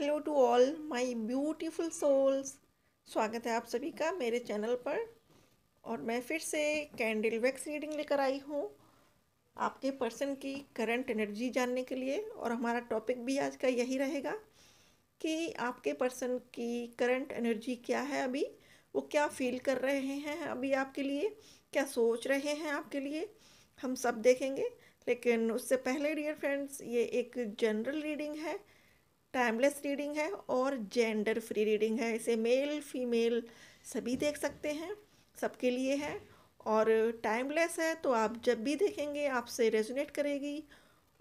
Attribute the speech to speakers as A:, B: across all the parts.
A: Hello to all my beautiful souls स्वागत है आप सभी का मेरे चैनल पर और मैं फिर से कैंडल वैक्स रीडिंग लेकर आई हूँ आपके पर्सन की करंट एनर्जी जानने के लिए और हमारा टॉपिक भी आज का यही रहेगा कि आपके पर्सन की करंट एनर्जी क्या है अभी वो क्या फील कर रहे हैं अभी आपके लिए क्या सोच रहे हैं आपके लिए हम सब देखेंगे लेकिन उससे पहले डियर फ्रेंड्स ये एक जनरल रीडिंग है टाइमलेस रीडिंग है और जेंडर फ्री रीडिंग है इसे मेल फीमेल सभी देख सकते हैं सबके लिए है और टाइमलेस है तो आप जब भी देखेंगे आपसे रेजोनेट करेगी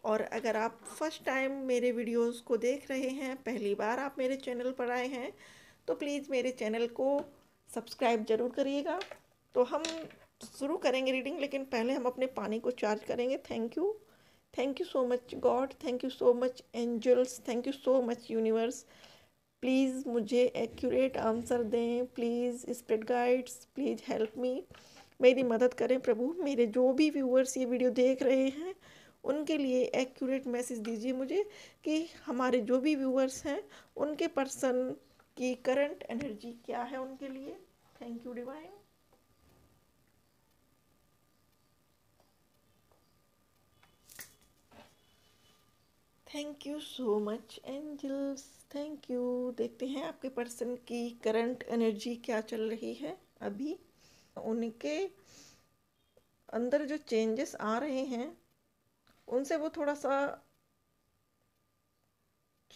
A: और अगर आप फर्स्ट टाइम मेरे वीडियोस को देख रहे हैं पहली बार आप मेरे चैनल पर आए हैं तो प्लीज़ मेरे चैनल को सब्सक्राइब ज़रूर करिएगा तो हम शुरू करेंगे रीडिंग लेकिन पहले हम अपने पानी को चार्ज करेंगे thank you thank you so much God thank you so much angels thank you so much universe please मुझे एक्यूरेट आंसर दें please spirit guides please help me मेरी मदद करें प्रभु मेरे जो भी व्यूअर्स ये वीडियो देख रहे हैं उनके लिए एक्यूरेट मैसेज दीजिए मुझे कि हमारे जो भी व्यूअर्स हैं उनके पर्सन की करंट एनर्जी क्या है उनके लिए thank you divine thank you so much angels thank you देखते हैं आपके पर्सन की करंट एनर्जी क्या चल रही है अभी उनके अंदर जो चेंजेस आ रहे हैं उनसे वो थोड़ा सा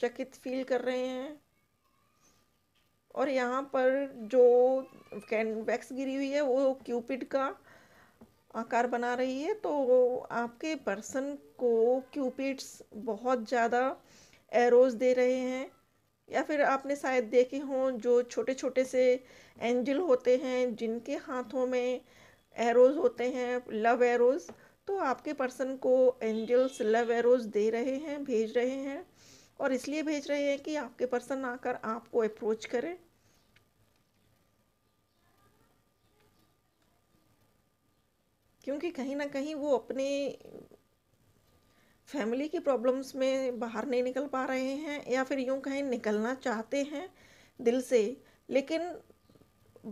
A: चकित फील कर रहे हैं और यहाँ पर जो वैक्स गिरी हुई है वो क्यूपिड का आकार बना रही है तो आपके पर्सन को क्यूपिड्स बहुत ज़्यादा एरोज दे रहे हैं या फिर आपने शायद देखे हों जो छोटे छोटे से एंजल होते हैं जिनके हाथों में एरोज होते हैं लव एरोज तो आपके पर्सन को एंजल्स लव एरोज दे रहे हैं भेज रहे हैं और इसलिए भेज रहे हैं कि आपके पर्सन आकर आपको अप्रोच करें क्योंकि कहीं ना कहीं वो अपने फैमिली की प्रॉब्लम्स में बाहर नहीं निकल पा रहे हैं या फिर यूँ कहीं निकलना चाहते हैं दिल से लेकिन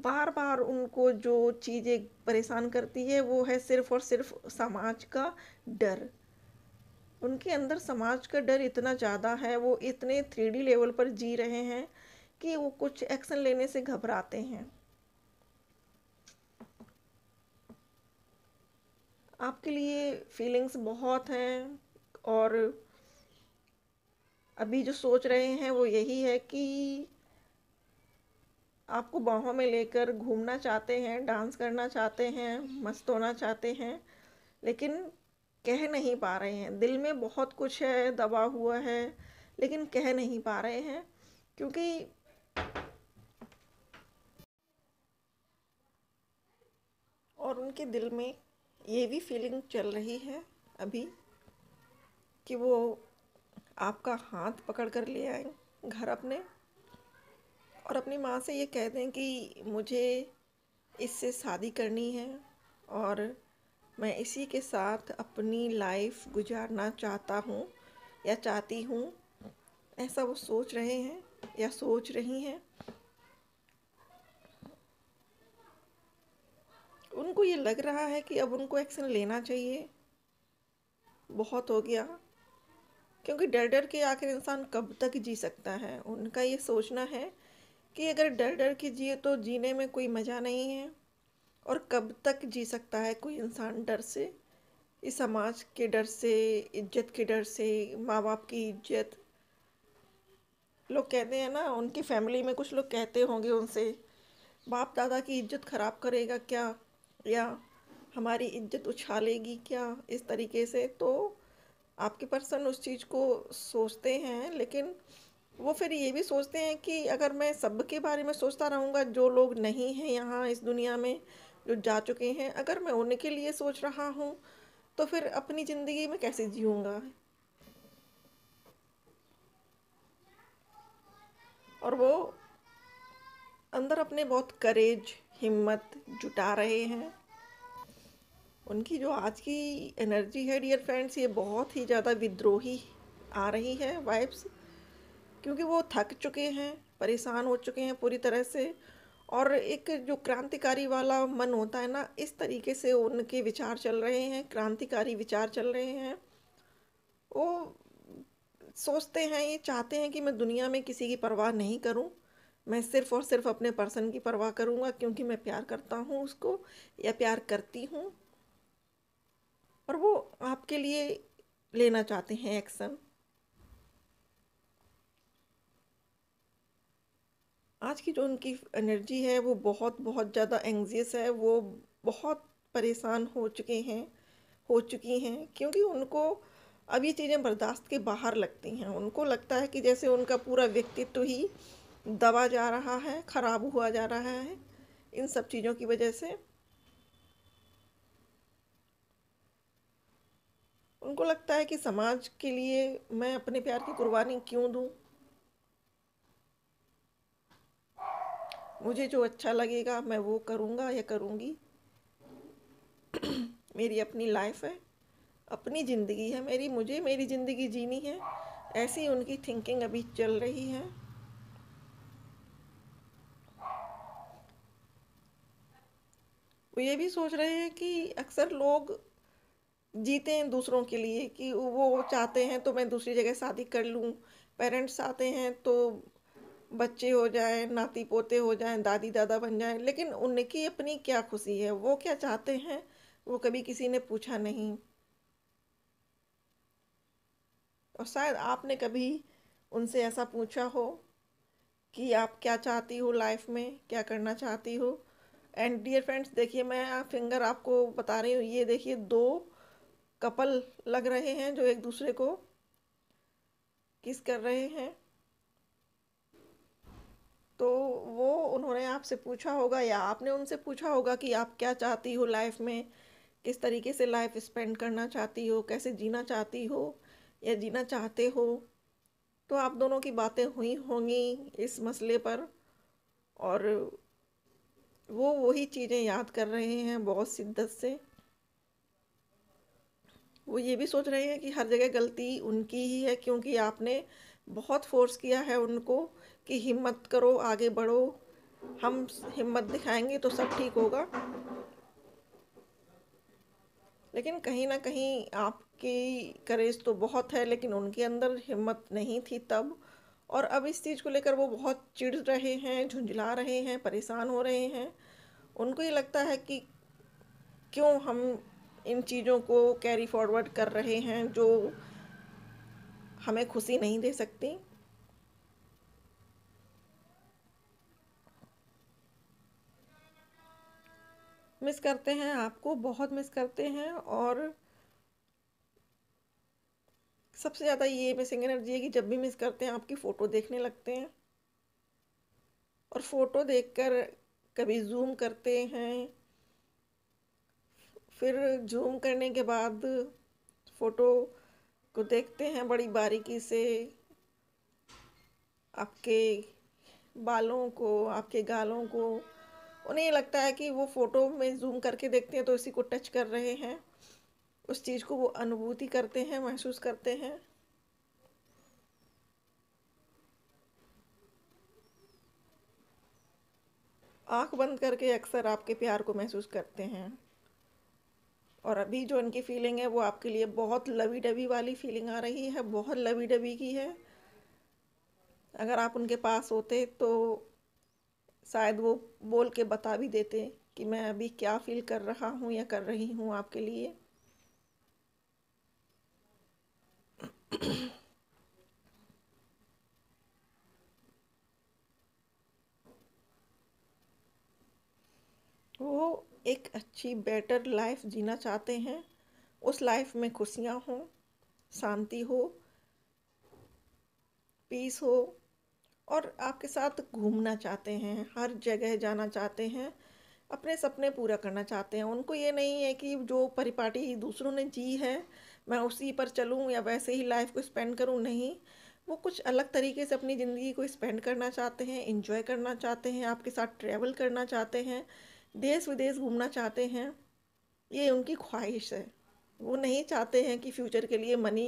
A: बार बार उनको जो चीज़ें परेशान करती है वो है सिर्फ और सिर्फ समाज का डर उनके अंदर समाज का डर इतना ज़्यादा है वो इतने थ्री लेवल पर जी रहे हैं कि वो कुछ एक्शन लेने से घबराते हैं आपके लिए फीलिंग्स बहुत हैं और अभी जो सोच रहे हैं वो यही है कि आपको बाहों में लेकर घूमना चाहते हैं डांस करना चाहते हैं मस्त होना चाहते हैं लेकिन कह नहीं पा रहे हैं दिल में बहुत कुछ है दबा हुआ है लेकिन कह नहीं पा रहे हैं क्योंकि और उनके दिल में ये भी फीलिंग चल रही है अभी कि वो आपका हाथ पकड़ कर ले आए घर अपने और अपनी माँ से ये कह दें कि मुझे इससे शादी करनी है और मैं इसी के साथ अपनी लाइफ गुजारना चाहता हूँ या चाहती हूँ ऐसा वो सोच रहे हैं या सोच रही हैं उनको ये लग रहा है कि अब उनको एक्शन लेना चाहिए बहुत हो गया क्योंकि डर डर के आखिर इंसान कब तक जी सकता है उनका ये सोचना है कि अगर डर डर के जिए तो जीने में कोई मज़ा नहीं है और कब तक जी सकता है कोई इंसान डर से इस समाज के डर से इज्जत के डर से माँ बाप की इज्जत लोग कहते हैं ना उनकी फैमिली में कुछ लोग कहते होंगे उनसे बाप दादा की इज्जत ख़राब करेगा क्या या हमारी इज्जत उछालेगी क्या इस तरीके से तो आपके पर्सन उस चीज़ को सोचते हैं लेकिन वो फिर ये भी सोचते हैं कि अगर मैं सब के बारे में सोचता रहूँगा जो लोग नहीं हैं यहाँ इस दुनिया में जो जा चुके हैं अगर मैं उनके लिए सोच रहा हूँ तो फिर अपनी ज़िंदगी में कैसे जीऊँगा और वो अंदर अपने बहुत करेज हिम्मत जुटा रहे हैं उनकी जो आज की एनर्जी है डियर फ्रेंड्स ये बहुत ही ज़्यादा विद्रोही आ रही है वाइब्स क्योंकि वो थक चुके हैं परेशान हो चुके हैं पूरी तरह से और एक जो क्रांतिकारी वाला मन होता है ना इस तरीके से उनके विचार चल रहे हैं क्रांतिकारी विचार चल रहे हैं वो सोचते हैं ये चाहते हैं कि मैं दुनिया में किसी की परवाह नहीं करूं मैं सिर्फ़ और सिर्फ अपने पर्सन की परवाह करूँगा क्योंकि मैं प्यार करता हूँ उसको या प्यार करती हूँ और वो आपके लिए लेना चाहते हैं एक्शन आज की जो उनकी एनर्जी है वो बहुत बहुत ज़्यादा एंगजियस है वो बहुत परेशान हो चुके हैं हो चुकी हैं क्योंकि उनको अब ये चीज़ें बर्दाश्त के बाहर लगती हैं उनको लगता है कि जैसे उनका पूरा व्यक्तित्व ही दबा जा रहा है ख़राब हुआ जा रहा है इन सब चीज़ों की वजह से उनको लगता है कि समाज के लिए मैं अपने प्यार की कुर्बानी क्यों दूं मुझे जो अच्छा लगेगा मैं वो करूँगा या करूँगी मेरी अपनी लाइफ है अपनी ज़िंदगी है मेरी मुझे मेरी ज़िंदगी जीनी है ऐसी उनकी थिंकिंग अभी चल रही है ये भी सोच रहे हैं कि अक्सर लोग जीते हैं दूसरों के लिए कि वो चाहते हैं तो मैं दूसरी जगह शादी कर लूँ पेरेंट्स आते हैं तो बच्चे हो जाए नाती पोते हो जाए दादी दादा बन जाए लेकिन उनकी अपनी क्या खुशी है वो क्या चाहते हैं वो कभी किसी ने पूछा नहीं और शायद आपने कभी उनसे ऐसा पूछा हो कि आप क्या चाहती हो लाइफ में क्या करना चाहती हो एंड डियर फ्रेंड्स देखिए मैं फिंगर आपको बता रही हूँ ये देखिए दो कपल लग रहे हैं जो एक दूसरे को किस कर रहे हैं तो वो उन्होंने आपसे पूछा होगा या आपने उनसे पूछा होगा कि आप क्या चाहती हो लाइफ में किस तरीके से लाइफ स्पेंड करना चाहती हो कैसे जीना चाहती हो या जीना चाहते हो तो आप दोनों की बातें हुई होंगी इस मसले पर और वो वही चीज़ें याद कर रहे हैं बहुत शिद्दत से वो ये भी सोच रहे हैं कि हर जगह गलती उनकी ही है क्योंकि आपने बहुत फोर्स किया है उनको कि हिम्मत करो आगे बढ़ो हम हिम्मत दिखाएंगे तो सब ठीक होगा लेकिन कहीं ना कहीं आपकी करेज तो बहुत है लेकिन उनके अंदर हिम्मत नहीं थी तब और अब इस चीज़ को लेकर वो बहुत चिढ़ रहे हैं झुंझला रहे हैं परेशान हो रहे हैं उनको ये लगता है कि क्यों हम इन चीज़ों को कैरी फॉरवर्ड कर रहे हैं जो हमें खुशी नहीं दे सकती मिस करते हैं आपको बहुत मिस करते हैं और सबसे ज़्यादा ये मिसिंग एनर्जी है कि जब भी मिस करते हैं आपकी फ़ोटो देखने लगते हैं और फ़ोटो देखकर कभी जूम करते हैं फिर जूम करने के बाद फ़ोटो को देखते हैं बड़ी बारीकी से आपके बालों को आपके गालों को उन्हें ये लगता है कि वो फ़ोटो में जूम करके देखते हैं तो इसी को टच कर रहे हैं उस चीज़ को वो अनुभूति करते हैं महसूस करते हैं आंख बंद करके अक्सर आपके प्यार को महसूस करते हैं और अभी जो इनकी फीलिंग है वो आपके लिए बहुत लवी डबी वाली फीलिंग आ रही है बहुत लवी डबी की है अगर आप उनके पास होते तो शायद वो बोल के बता भी देते कि मैं अभी क्या फील कर रहा हूँ या कर रही हूँ आपके लिए एक अच्छी बेटर लाइफ जीना चाहते हैं उस लाइफ में खुशियाँ हों शांति हो पीस हो और आपके साथ घूमना चाहते हैं हर जगह जाना चाहते हैं अपने सपने पूरा करना चाहते हैं उनको ये नहीं है कि जो परिपाटी दूसरों ने जी है मैं उसी पर चलूँ या वैसे ही लाइफ को स्पेंड करूँ नहीं वो कुछ अलग तरीके से अपनी ज़िंदगी को स्पेंड करना चाहते हैं इन्जॉय करना चाहते हैं आपके साथ ट्रैवल करना चाहते हैं देश विदेश घूमना चाहते हैं ये उनकी ख्वाहिश है वो नहीं चाहते हैं कि फ्यूचर के लिए मनी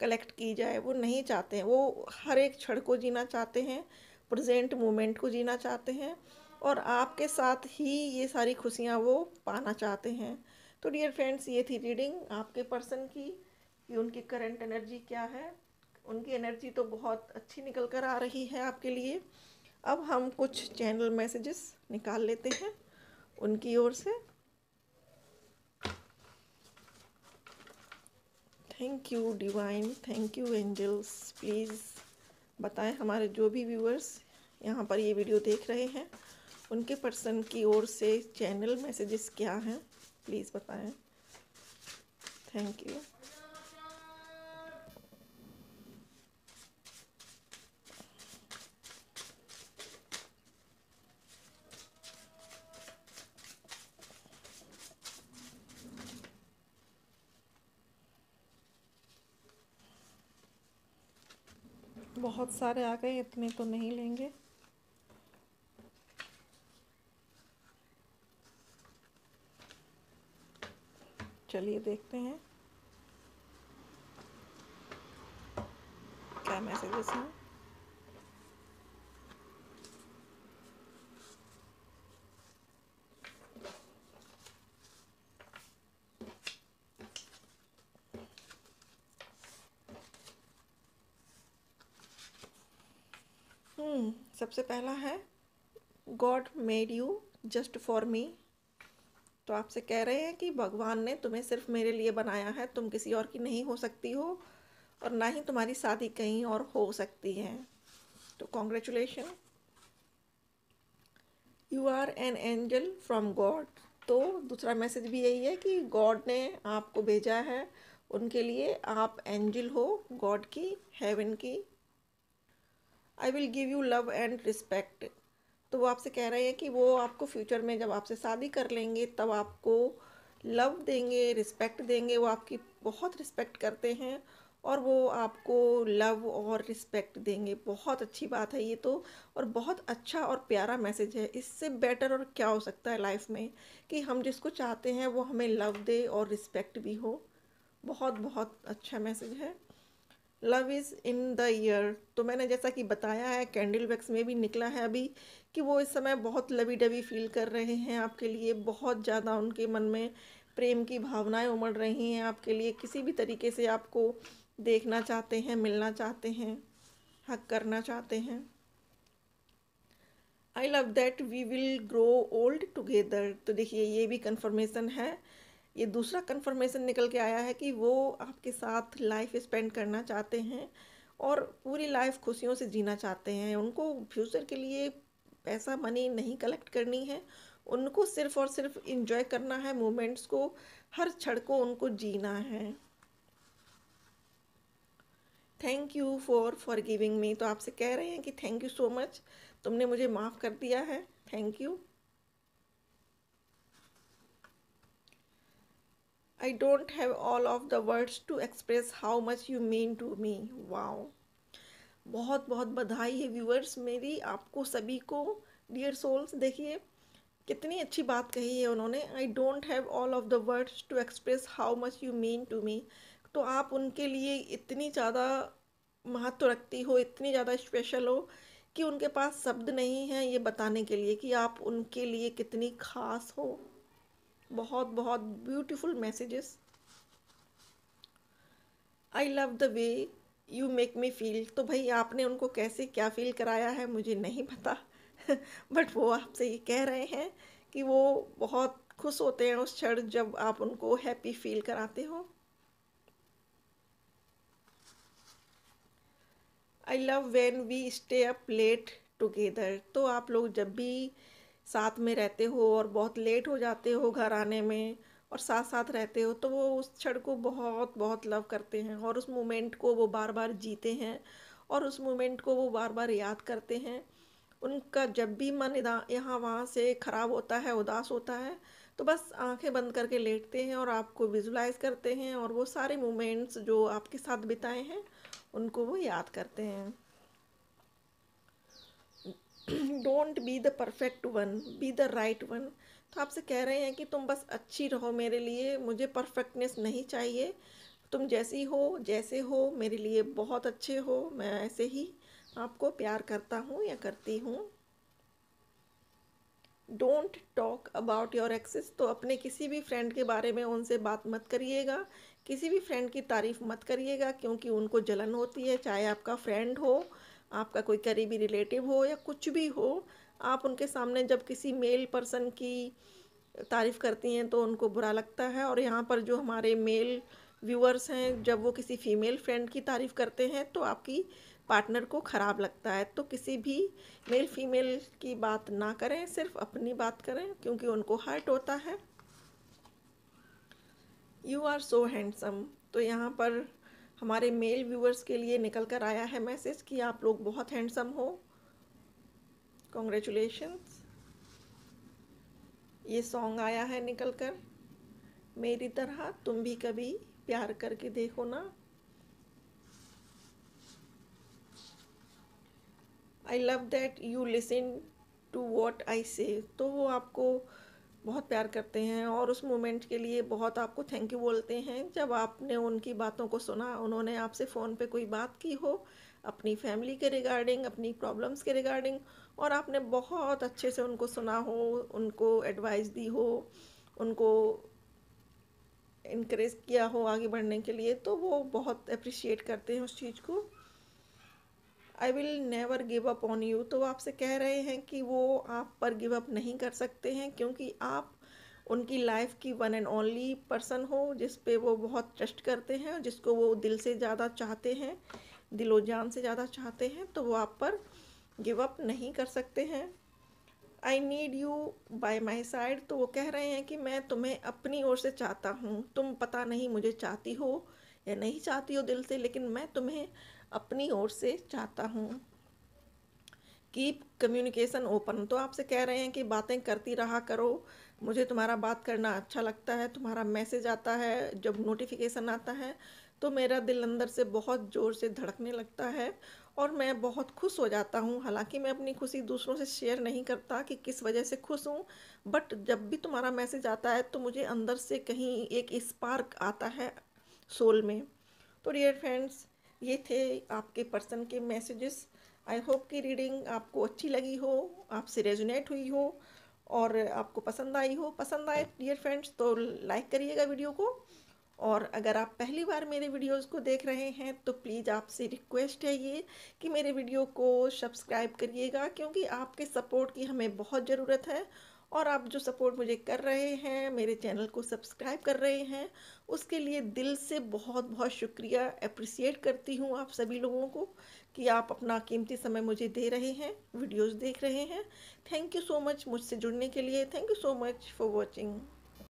A: कलेक्ट की जाए वो नहीं चाहते हैं वो हर एक क्षण को जीना चाहते हैं प्रेजेंट मोमेंट को जीना चाहते हैं और आपके साथ ही ये सारी खुशियाँ वो पाना चाहते हैं तो डियर फ्रेंड्स ये थी रीडिंग आपके पर्सन की कि उनकी करंट एनर्जी क्या है उनकी एनर्जी तो बहुत अच्छी निकल कर आ रही है आपके लिए अब हम कुछ चैनल मैसेजेस निकाल लेते हैं उनकी ओर से thank you divine thank you angels please बताएं हमारे जो भी व्यूअर्स यहाँ पर ये वीडियो देख रहे हैं उनके पर्सन की ओर से चैनल मैसेजेस क्या हैं प्लीज़ बताएं थैंक यू बहुत सारे आ गए इतने तो नहीं लेंगे चलिए देखते हैं क्या मैसेजेस हैं हम्म, सबसे पहला है God made you just for me तो आपसे कह रहे हैं कि भगवान ने तुम्हें सिर्फ मेरे लिए बनाया है तुम किसी और की नहीं हो सकती हो और ना ही तुम्हारी शादी कहीं और हो सकती है तो congratulation you are an angel from God तो दूसरा मैसेज भी यही है कि गॉड ने आपको भेजा है उनके लिए आप एंजल हो गॉड की हेवन की I will give you love and respect तो वो आपसे कह रहे हैं कि वो आपको फ्यूचर में जब आपसे शादी कर लेंगे तब आपको लव देंगे रिस्पेक्ट देंगे वो आपकी बहुत रिस्पेक्ट करते हैं और वो आपको लव और रिस्पेक्ट देंगे बहुत अच्छी बात है ये तो और बहुत अच्छा और प्यारा मैसेज है इससे बेटर और क्या हो सकता है लाइफ में कि हम जिसको चाहते हैं वो हमें लव दे और रिस्पेक्ट भी हो बहुत बहुत अच्छा मैसेज है love is in the air तो मैंने जैसा कि बताया है कैंडल वैक्स में भी निकला है अभी कि वो इस समय बहुत लवी डबी फील कर रहे हैं आपके लिए बहुत ज़्यादा उनके मन में प्रेम की भावनाएं उमड़ रही हैं आपके लिए किसी भी तरीके से आपको देखना चाहते हैं मिलना चाहते हैं हक करना चाहते हैं I love that we will grow old together तो देखिए ये भी कंफर्मेशन है ये दूसरा कन्फर्मेशन निकल के आया है कि वो आपके साथ लाइफ स्पेंड करना चाहते हैं और पूरी लाइफ खुशियों से जीना चाहते हैं उनको फ्यूचर के लिए पैसा मनी नहीं कलेक्ट करनी है उनको सिर्फ और सिर्फ इन्जॉय करना है मोमेंट्स को हर क्षण को उनको जीना है thank you for for giving me तो आपसे कह रहे हैं कि थैंक यू सो मच तुमने मुझे माफ़ कर दिया है thank you I don't have all of the words to express how much you mean to me. Wow. बहुत बहुत बधाई है व्यूअर्स मेरी आपको सभी को डियर सोल्स देखिए कितनी अच्छी बात कही है उन्होंने I don't have all of the words to express how much you mean to me तो आप उनके लिए इतनी ज़्यादा महत्व रखती हो इतनी ज़्यादा स्पेशल हो कि उनके पास शब्द नहीं है ये बताने के लिए कि आप उनके लिए कितनी खास हो बहुत बहुत beautiful messages I love the way you make me feel तो भाई आपने उनको कैसे क्या फील कराया है मुझे नहीं पता बट वो आपसे ये कह रहे हैं कि वो बहुत खुश होते हैं उस क्षण जब आप उनको हैप्पी फील कराते हो I love when we stay up late together तो आप लोग जब भी साथ में रहते हो और बहुत लेट हो जाते हो घर आने में और साथ साथ रहते हो तो वो उस क्षण को बहुत बहुत लव करते हैं और उस मोमेंट को वो बार बार जीते हैं और उस मोमेंट को वो बार बार याद करते हैं उनका जब भी मन यहाँ वहाँ से ख़राब होता है उदास होता है तो बस आंखें बंद करके लेटते हैं और आपको विजुलाइज करते हैं और वो सारे मोमेंट्स जो आपके साथ बिताए हैं उनको वो याद करते हैं don't be the perfect one be the right one तो आपसे कह रहे हैं कि तुम बस अच्छी रहो मेरे लिए मुझे परफेक्टनेस नहीं चाहिए तुम जैसी हो जैसे हो मेरे लिए बहुत अच्छे हो मैं ऐसे ही आपको प्यार करता हूँ या करती हूँ don't talk about your exes तो अपने किसी भी फ्रेंड के बारे में उनसे बात मत करिएगा किसी भी फ्रेंड की तारीफ़ मत करिएगा क्योंकि उनको जलन होती है चाहे आपका फ्रेंड हो आपका कोई करीबी रिलेटिव हो या कुछ भी हो आप उनके सामने जब किसी मेल पर्सन की तारीफ़ करती हैं तो उनको बुरा लगता है और यहाँ पर जो हमारे मेल व्यूअर्स हैं जब वो किसी फ़ीमेल फ्रेंड की तारीफ़ करते हैं तो आपकी पार्टनर को ख़राब लगता है तो किसी भी मेल फीमेल की बात ना करें सिर्फ अपनी बात करें क्योंकि उनको हर्ट होता है यू आर सो हैंडसम तो यहाँ पर हमारे मेल व्यूअर्स के लिए निकल कर आया है मैसेज कि आप लोग बहुत हैंडसम हो कॉन्ग्रेचुलेशंस ये सॉन्ग आया है निकल कर मेरी तरह तुम भी कभी प्यार करके देखो ना I love that you listen to what I say तो वो आपको बहुत प्यार करते हैं और उस मोमेंट के लिए बहुत आपको थैंक यू बोलते हैं जब आपने उनकी बातों को सुना उन्होंने आपसे फ़ोन पे कोई बात की हो अपनी फैमिली के रिगार्डिंग अपनी प्रॉब्लम्स के रिगार्डिंग और आपने बहुत अच्छे से उनको सुना हो उनको एडवाइस दी हो उनको इनक्रेज किया हो आगे बढ़ने के लिए तो वो बहुत अप्रिशिएट करते हैं उस चीज़ को I will never give up on you तो आपसे कह रहे हैं कि वो आप पर गिव अप नहीं कर सकते हैं क्योंकि आप उनकी लाइफ की वन एंड ओनली पर्सन हो जिस पे वो बहुत ट्रस्ट करते हैं और जिसको वो दिल से ज़्यादा चाहते हैं दिलो जान से ज़्यादा चाहते हैं तो वो आप पर गिव अप नहीं कर सकते हैं I need you by my side तो वो कह रहे हैं कि मैं तुम्हें अपनी ओर से चाहता हूँ तुम पता नहीं मुझे चाहती हो या नहीं चाहती हो दिल से लेकिन मैं तुम्हें अपनी ओर से चाहता हूँ कीप कम्युनिकेशन ओपन तो आपसे कह रहे हैं कि बातें करती रहा करो मुझे तुम्हारा बात करना अच्छा लगता है तुम्हारा मैसेज आता है जब नोटिफिकेशन आता है तो मेरा दिल अंदर से बहुत ज़ोर से धड़कने लगता है और मैं बहुत खुश हो जाता हूँ हालांकि मैं अपनी खुशी दूसरों से शेयर नहीं करता कि किस वजह से खुश हूँ बट जब भी तुम्हारा मैसेज आता है तो मुझे अंदर से कहीं एक स्पार्क आता है सोल में तो डियर फ्रेंड्स ये थे आपके पर्सन के मैसेजेस आई होप कि रीडिंग आपको अच्छी लगी हो आपसे रेजुनेट हुई हो और आपको पसंद आई हो पसंद आए डियर फ्रेंड्स तो लाइक करिएगा वीडियो को और अगर आप पहली बार मेरे वीडियोस को देख रहे हैं तो प्लीज़ आपसे रिक्वेस्ट है ये कि मेरे वीडियो को सब्सक्राइब करिएगा क्योंकि आपके सपोर्ट की हमें बहुत ज़रूरत है और आप जो सपोर्ट मुझे कर रहे हैं मेरे चैनल को सब्सक्राइब कर रहे हैं उसके लिए दिल से बहुत बहुत शुक्रिया अप्रिसिएट करती हूँ आप सभी लोगों को कि आप अपना कीमती समय मुझे दे रहे हैं वीडियोस देख रहे हैं थैंक यू सो मच मुझसे जुड़ने के लिए thank you so much for watching